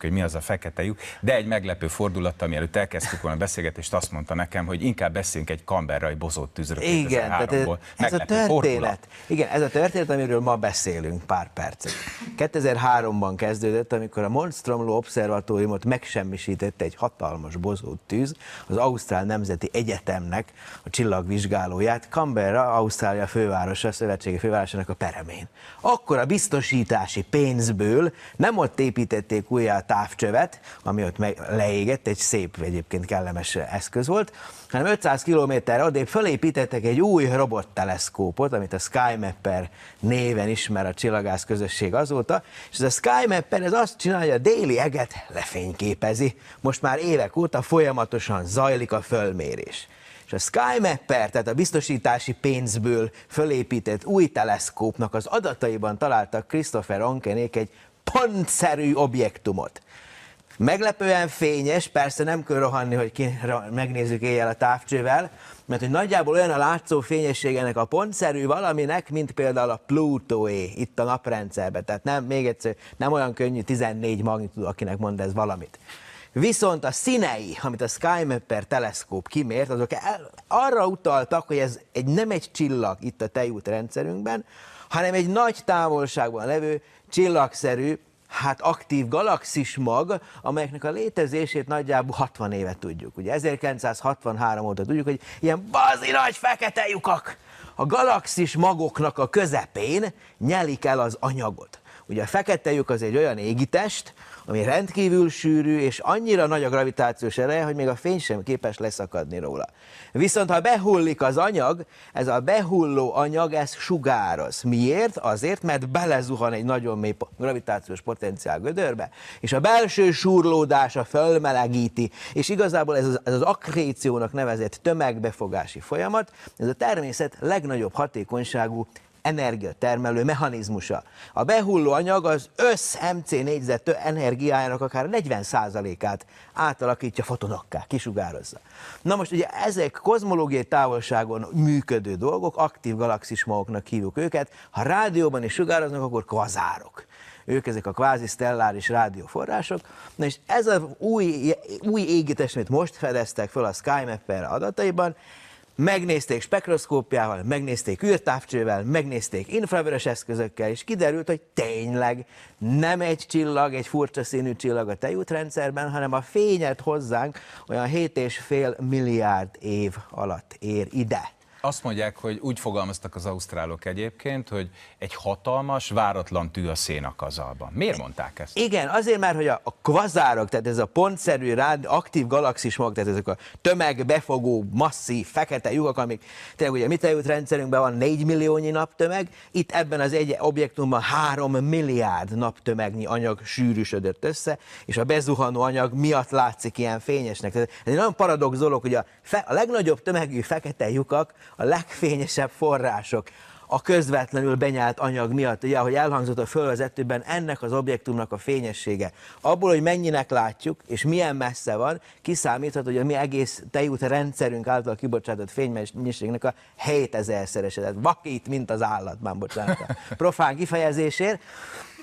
hogy mi az a fekete lyuk, de egy meglepő fordulattal, mielőtt elkezdtük volna a beszélgetést, azt mondta nekem, hogy inkább beszéljünk egy kamberrai bozott tűzről Igen, tehát ez, ez a történet. Fordulat. Igen, ez a történet, amiről ma beszélünk pár percig. 2003-ban kezdődött, amikor a Monstromló Obszervatóriumot megsemmisítette egy hatalmas bozott tűz, az Ausztrál Nemzeti Egyetemnek a csillagvizsgálóját, Canberra, Ausztrália fővárosa, szövetségi fővárosának a peremén. Akkor a biztosítási pénzből nem ott építették újját távcsövet, ami ott meg leégett, egy szép egyébként kellemes eszköz volt, hanem 500 kilométerre odébb fölépítettek egy új robotteleszkópot, amit a SkyMapper néven ismer a csillagász közösség azóta, és ez a SkyMapper ez azt csinálja, hogy a déli eget lefényképezi. Most már évek óta folyamatosan zajlik a fölmérés és a SkyMapper, tehát a biztosítási pénzből fölépített új teleszkópnak az adataiban találtak Christopher Onkenék egy pontszerű objektumot. Meglepően fényes, persze nem kell rohanni, hogy ki, megnézzük éjjel a távcsővel, mert hogy nagyjából olyan a látszó fényesség ennek a pontszerű valaminek, mint például a Plutóé itt a naprendszerben. Tehát nem, még egyszer, nem olyan könnyű 14 magnitúd, akinek mond ez valamit. Viszont a színei, amit a SkyMapper teleszkóp kimért, azok el, arra utaltak, hogy ez egy, nem egy csillag itt a tejút rendszerünkben, hanem egy nagy távolságban levő csillagszerű, hát aktív galaxis mag, amelyeknek a létezését nagyjából 60 éve tudjuk. Ugye 1963 óta tudjuk, hogy ilyen bazi nagy fekete lyukak a galaxis magoknak a közepén nyelik el az anyagot. Ugye a fekete lyuk az egy olyan égitest, ami rendkívül sűrű, és annyira nagy a gravitációs ereje, hogy még a fény sem képes leszakadni róla. Viszont ha behullik az anyag, ez a behulló anyag, ez sugároz. Miért? Azért, mert belezuhan egy nagyon mély gravitációs potenciál gödörbe, és a belső súrlódása fölmelegíti, és igazából ez az, ez az akréciónak nevezett tömegbefogási folyamat, ez a természet legnagyobb hatékonyságú energiatermelő mechanizmusa. A behulló anyag az össz MC négyzetű energiájának akár 40%-át átalakítja fotonokká, kisugározza. Na most ugye ezek kozmológiai távolságon működő dolgok, aktív galaxismagoknak hívjuk őket, ha rádióban is sugároznak, akkor kvazárok ők ezek a kvázi stelláris rádióforrások. Na és ez az új, új égitest, amit most fedeztek fel a SkyMapper adataiban, megnézték spektroszkópjával, megnézték űrtávcsővel, megnézték infravörös eszközökkel, és kiderült, hogy tényleg nem egy csillag, egy furcsa színű csillag a tejútrendszerben, hanem a fényet hozzánk olyan 7,5 milliárd év alatt ér ide. Azt mondják, hogy úgy fogalmaztak az ausztrálok egyébként, hogy egy hatalmas, váratlan tű a szénakazalban. Miért mondták ezt? Igen, azért már, hogy a, a kvazárok, tehát ez a pontszerű, rád, aktív galaxis mag, tehát ezek a tömegbefogó, masszív, fekete lyukak, amik tényleg ugye a mitajút rendszerünkben van 4 milliónyi naptömeg, itt ebben az egy objektumban 3 milliárd naptömegnyi anyag sűrűsödött össze, és a bezuhanó anyag miatt látszik ilyen fényesnek. Tehát ez egy nagyon paradox dolog, hogy a, fe, a legnagyobb tömegű fekete lyukak a legfényesebb források a közvetlenül benyált anyag miatt, ugye, ahogy elhangzott a fölvezetőben, ennek az objektumnak a fényessége. Abból, hogy mennyinek látjuk, és milyen messze van, kiszámíthat, hogy a mi egész tejút rendszerünk által kibocsátott fénymennyiségnek a 7000 szerese. vakít, mint az állat, már bocsánat. Profán kifejezésért.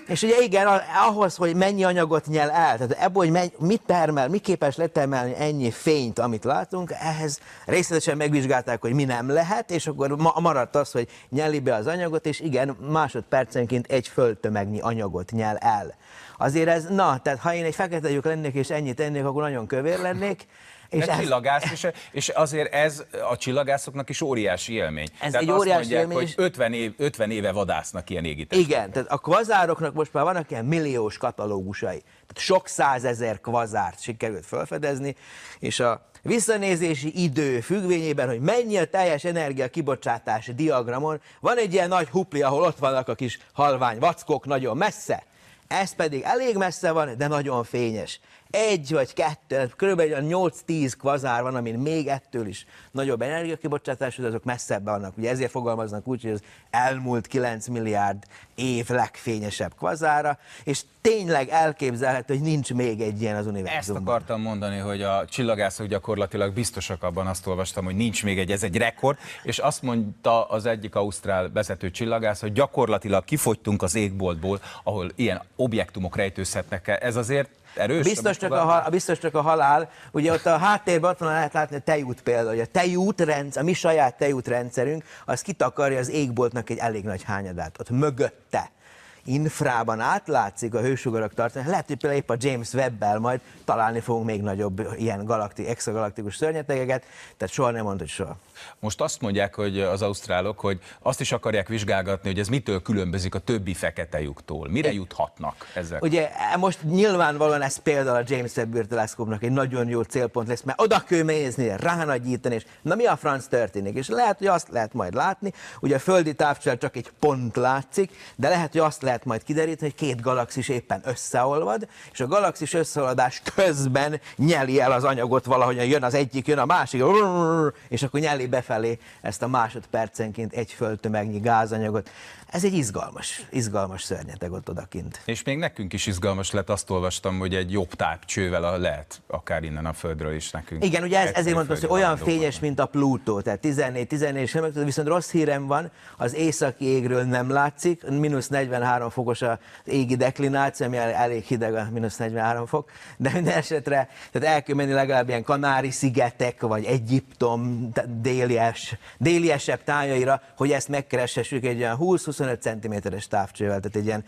És ugye igen, ahhoz, hogy mennyi anyagot nyel el, tehát ebből, hogy mennyi, mit termel, mi képes letermelni ennyi fényt, amit látunk, ehhez részletesen megvizsgálták, hogy mi nem lehet, és akkor ma maradt az, hogy nyeli be az anyagot, és igen, másodpercenként egy földtömegnyi anyagot nyel el. Azért ez, na, tehát ha én egy fekete lyuk lennék, és ennyit ennék, akkor nagyon kövér lennék, és ez... csillagász is, és azért ez a csillagászoknak is óriási élmény. Ez tehát egy óriási mondják, élmény. Hogy 50, év, 50 éve vadásznak ilyen égitestet. Igen, tehát a kvazároknak most már vannak ilyen milliós katalógusai. Tehát sok százezer kvazárt sikerült felfedezni, és a visszanézési idő függvényében, hogy mennyi a teljes energia kibocsátási diagramon, van egy ilyen nagy hupli, ahol ott vannak a kis halvány vackok nagyon messze, ez pedig elég messze van, de nagyon fényes egy vagy kettő, körülbelül 8-10 kvazár van, amin még ettől is nagyobb de azok messzebb vannak. Ugye ezért fogalmaznak úgy, hogy az elmúlt 9 milliárd év legfényesebb kvazára, és tényleg elképzelhető, hogy nincs még egy ilyen az univerzumban. Ezt akartam mondani, hogy a csillagászok gyakorlatilag biztosak abban, azt olvastam, hogy nincs még egy, ez egy rekord, és azt mondta az egyik ausztrál vezető csillagász, hogy gyakorlatilag kifogytunk az égboltból, ahol ilyen objektumok rejtőzhetnek el. Ez azért erős? Biztos csak, a, hal, biztos csak a halál. Ugye ott a háttérben ott van, lehet látni a tejút például, hogy a tejút rendszer, a mi saját tejút rendszerünk, az kitakarja az égboltnak egy elég nagy hányadát, ott mögötte infrában átlátszik a hősugarak tartani, lehet, hogy például épp a James Webb-el majd találni fogunk még nagyobb ilyen galakti, exogalaktikus szörnyetegeket, tehát soha nem mondod soha. Most azt mondják, hogy az ausztrálok, hogy azt is akarják vizsgálgatni, hogy ez mitől különbözik a többi fekete lyuktól. Mire juthatnak ezek? Ugye e, most nyilvánvalóan ez például a James Webb űrteleszkópnak egy nagyon jó célpont lesz, mert oda kell nézni, ránagyítani, és na mi a franc történik? És lehet, hogy azt lehet majd látni, ugye a földi távcsel csak egy pont látszik, de lehet, hogy azt lehet lehet majd kideríteni, hogy két galaxis éppen összeolvad, és a galaxis összeolvadás közben nyeli el az anyagot valahogyan, jön az egyik, jön a másik, és akkor nyeli befelé ezt a másodpercenként egy föltömegnyi gázanyagot. Ez egy izgalmas, izgalmas szörnyeteg ott odakint. És még nekünk is izgalmas lett, azt olvastam, hogy egy jobb tápcsővel lehet akár innen a Földről is nekünk. Igen, ugye ez, ezért mondtam, hogy olyan fényes, mint a Plutó, tehát 14, 14 sem, viszont rossz hírem van, az északi égről nem látszik, mínusz 43 43 fokos az égi deklináció, ami elég hideg, a mínusz 43 fok, de minden esetre tehát el kell menni legalább ilyen Kanári-szigetek, vagy Egyiptom délies, déliesebb tájaira, hogy ezt megkereshessük egy olyan 20-25 cm-es távcsővel, tehát egy ilyen